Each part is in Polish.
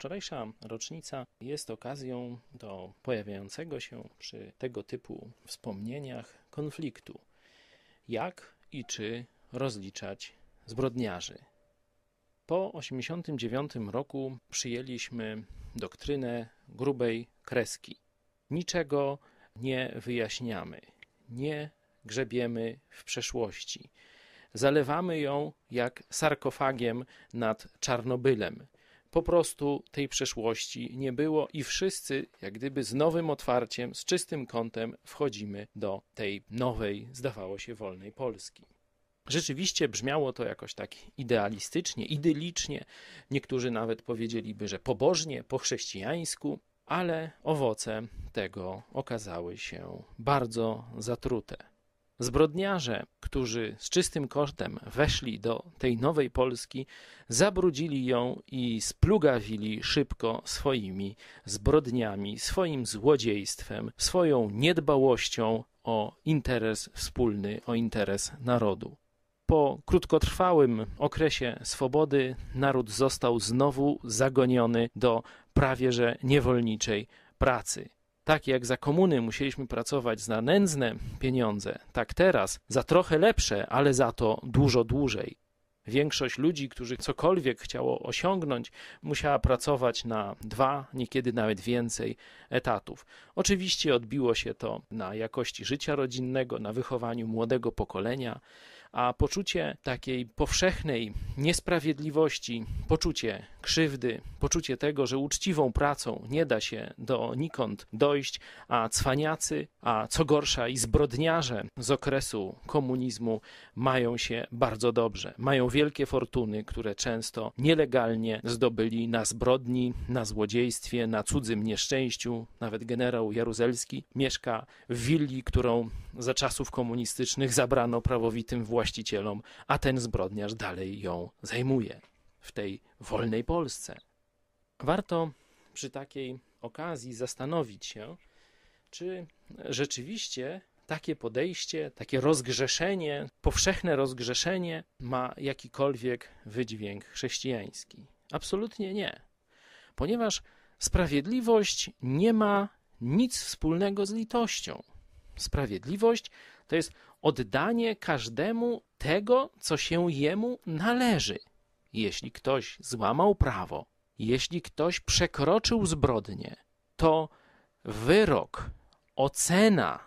Wczorajsza rocznica jest okazją do pojawiającego się przy tego typu wspomnieniach konfliktu. Jak i czy rozliczać zbrodniarzy? Po 1989 roku przyjęliśmy doktrynę grubej kreski. Niczego nie wyjaśniamy, nie grzebiemy w przeszłości. Zalewamy ją jak sarkofagiem nad Czarnobylem po prostu tej przeszłości nie było i wszyscy, jak gdyby z nowym otwarciem, z czystym kątem wchodzimy do tej nowej, zdawało się, wolnej Polski. Rzeczywiście brzmiało to jakoś tak idealistycznie, idylicznie, niektórzy nawet powiedzieliby, że pobożnie, po chrześcijańsku, ale owoce tego okazały się bardzo zatrute. Zbrodniarze, którzy z czystym kosztem weszli do tej nowej Polski, zabrudzili ją i splugawili szybko swoimi zbrodniami, swoim złodziejstwem, swoją niedbałością o interes wspólny, o interes narodu. Po krótkotrwałym okresie swobody naród został znowu zagoniony do prawie że niewolniczej pracy. Tak jak za komuny musieliśmy pracować za nędzne pieniądze, tak teraz za trochę lepsze, ale za to dużo dłużej. Większość ludzi, którzy cokolwiek chciało osiągnąć, musiała pracować na dwa, niekiedy nawet więcej etatów. Oczywiście odbiło się to na jakości życia rodzinnego, na wychowaniu młodego pokolenia a poczucie takiej powszechnej niesprawiedliwości, poczucie krzywdy, poczucie tego, że uczciwą pracą nie da się donikąd dojść, a cwaniacy, a co gorsza i zbrodniarze z okresu komunizmu mają się bardzo dobrze. Mają wielkie fortuny, które często nielegalnie zdobyli na zbrodni, na złodziejstwie, na cudzym nieszczęściu. Nawet generał Jaruzelski mieszka w willi, którą za czasów komunistycznych zabrano prawowitym właścicielom, a ten zbrodniarz dalej ją zajmuje w tej wolnej Polsce. Warto przy takiej okazji zastanowić się, czy rzeczywiście takie podejście, takie rozgrzeszenie, powszechne rozgrzeszenie ma jakikolwiek wydźwięk chrześcijański. Absolutnie nie, ponieważ sprawiedliwość nie ma nic wspólnego z litością. Sprawiedliwość to jest oddanie każdemu tego, co się jemu należy. Jeśli ktoś złamał prawo, jeśli ktoś przekroczył zbrodnię, to wyrok, ocena,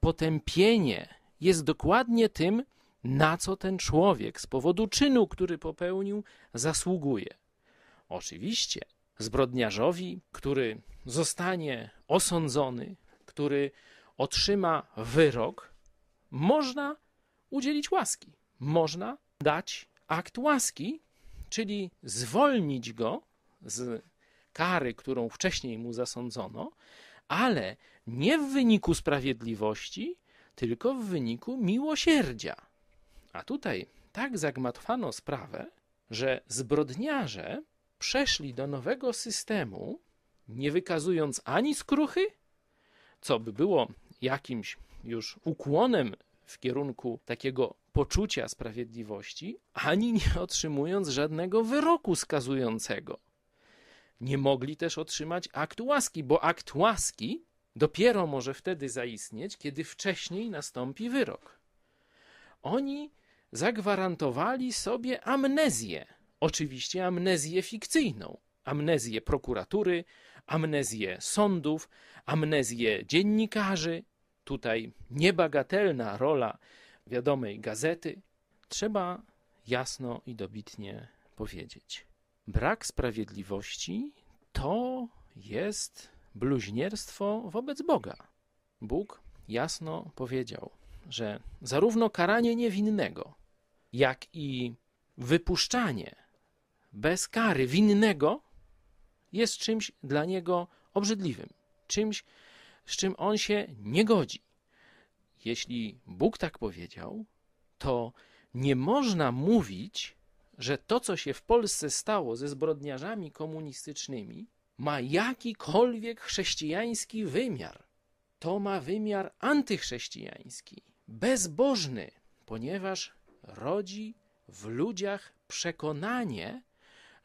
potępienie jest dokładnie tym, na co ten człowiek z powodu czynu, który popełnił, zasługuje. Oczywiście zbrodniarzowi, który zostanie osądzony, który otrzyma wyrok, można udzielić łaski. Można dać akt łaski, czyli zwolnić go z kary, którą wcześniej mu zasądzono, ale nie w wyniku sprawiedliwości, tylko w wyniku miłosierdzia. A tutaj tak zagmatwano sprawę, że zbrodniarze przeszli do nowego systemu, nie wykazując ani skruchy, co by było jakimś już ukłonem w kierunku takiego poczucia sprawiedliwości, ani nie otrzymując żadnego wyroku skazującego. Nie mogli też otrzymać aktu łaski, bo akt łaski dopiero może wtedy zaistnieć, kiedy wcześniej nastąpi wyrok. Oni zagwarantowali sobie amnezję, oczywiście amnezję fikcyjną, amnezję prokuratury, amnezję sądów, amnezję dziennikarzy. Tutaj niebagatelna rola wiadomej gazety. Trzeba jasno i dobitnie powiedzieć. Brak sprawiedliwości to jest bluźnierstwo wobec Boga. Bóg jasno powiedział, że zarówno karanie niewinnego, jak i wypuszczanie bez kary winnego jest czymś dla niego obrzydliwym, czymś, z czym on się nie godzi. Jeśli Bóg tak powiedział, to nie można mówić, że to, co się w Polsce stało ze zbrodniarzami komunistycznymi, ma jakikolwiek chrześcijański wymiar. To ma wymiar antychrześcijański, bezbożny, ponieważ rodzi w ludziach przekonanie,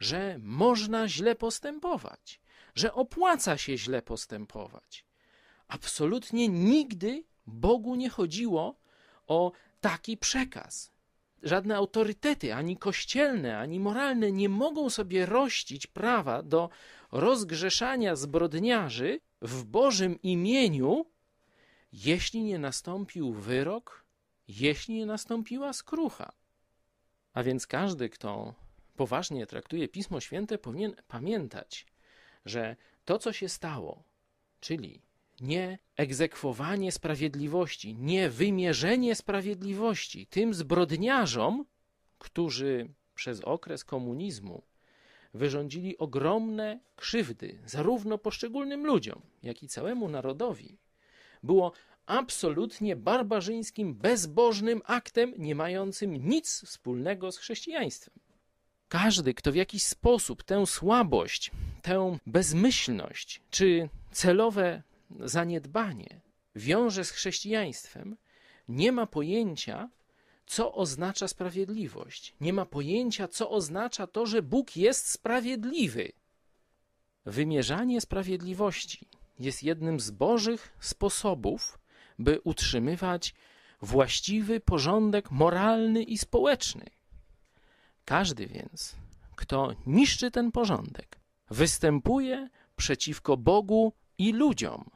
że można źle postępować, że opłaca się źle postępować. Absolutnie nigdy Bogu nie chodziło o taki przekaz. Żadne autorytety, ani kościelne, ani moralne, nie mogą sobie rościć prawa do rozgrzeszania zbrodniarzy w Bożym imieniu, jeśli nie nastąpił wyrok, jeśli nie nastąpiła skrucha. A więc każdy, kto poważnie traktuje Pismo Święte, powinien pamiętać, że to, co się stało, czyli nie egzekwowanie sprawiedliwości, nie wymierzenie sprawiedliwości tym zbrodniarzom, którzy przez okres komunizmu wyrządzili ogromne krzywdy zarówno poszczególnym ludziom, jak i całemu narodowi, było absolutnie barbarzyńskim, bezbożnym aktem, nie mającym nic wspólnego z chrześcijaństwem. Każdy, kto w jakiś sposób tę słabość, tę bezmyślność czy celowe zaniedbanie wiąże z chrześcijaństwem, nie ma pojęcia, co oznacza sprawiedliwość. Nie ma pojęcia, co oznacza to, że Bóg jest sprawiedliwy. Wymierzanie sprawiedliwości jest jednym z bożych sposobów, by utrzymywać właściwy porządek moralny i społeczny. Każdy więc, kto niszczy ten porządek, występuje przeciwko Bogu i ludziom.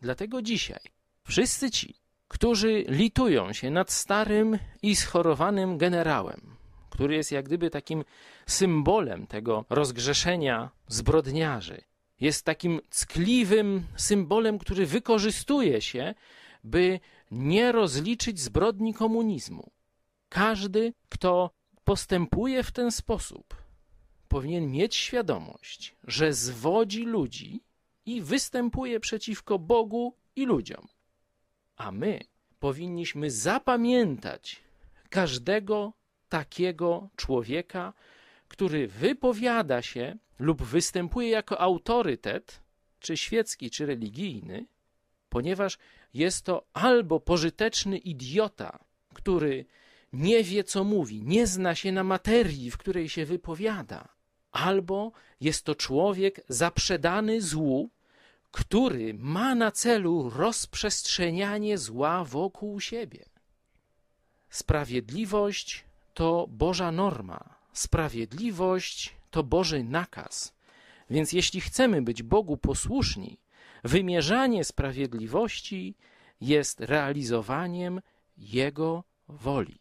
Dlatego dzisiaj wszyscy ci, którzy litują się nad starym i schorowanym generałem, który jest jak gdyby takim symbolem tego rozgrzeszenia zbrodniarzy, jest takim ckliwym symbolem, który wykorzystuje się, by nie rozliczyć zbrodni komunizmu. Każdy, kto postępuje w ten sposób, powinien mieć świadomość, że zwodzi ludzi i występuje przeciwko Bogu i ludziom. A my powinniśmy zapamiętać każdego takiego człowieka, który wypowiada się lub występuje jako autorytet, czy świecki, czy religijny, ponieważ jest to albo pożyteczny idiota, który nie wie, co mówi, nie zna się na materii, w której się wypowiada, albo jest to człowiek zaprzedany złu, który ma na celu rozprzestrzenianie zła wokół siebie. Sprawiedliwość to Boża norma, sprawiedliwość to Boży nakaz. Więc jeśli chcemy być Bogu posłuszni, wymierzanie sprawiedliwości jest realizowaniem Jego woli.